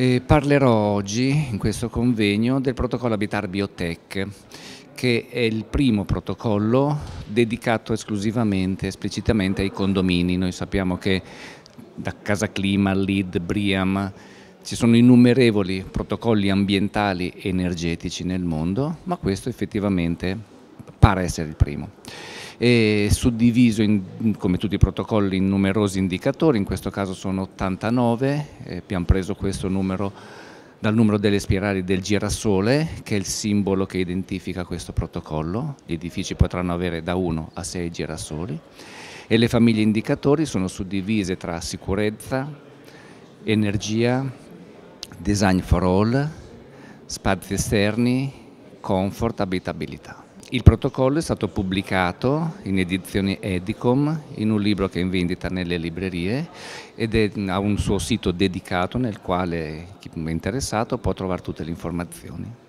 Eh, parlerò oggi in questo convegno del protocollo Abitar Biotech, che è il primo protocollo dedicato esclusivamente, esplicitamente ai condomini. Noi sappiamo che da Casa Clima, Lead, Briam, ci sono innumerevoli protocolli ambientali e energetici nel mondo, ma questo effettivamente pare essere il primo è suddiviso in, come tutti i protocolli in numerosi indicatori, in questo caso sono 89, abbiamo preso questo numero dal numero delle spirali del girasole, che è il simbolo che identifica questo protocollo. Gli edifici potranno avere da 1 a 6 girasoli e le famiglie indicatori sono suddivise tra sicurezza, energia, design for all, spazi esterni, comfort, abitabilità. Il protocollo è stato pubblicato in edizione Edicom, in un libro che è in vendita nelle librerie ed ha un suo sito dedicato nel quale chi è interessato può trovare tutte le informazioni.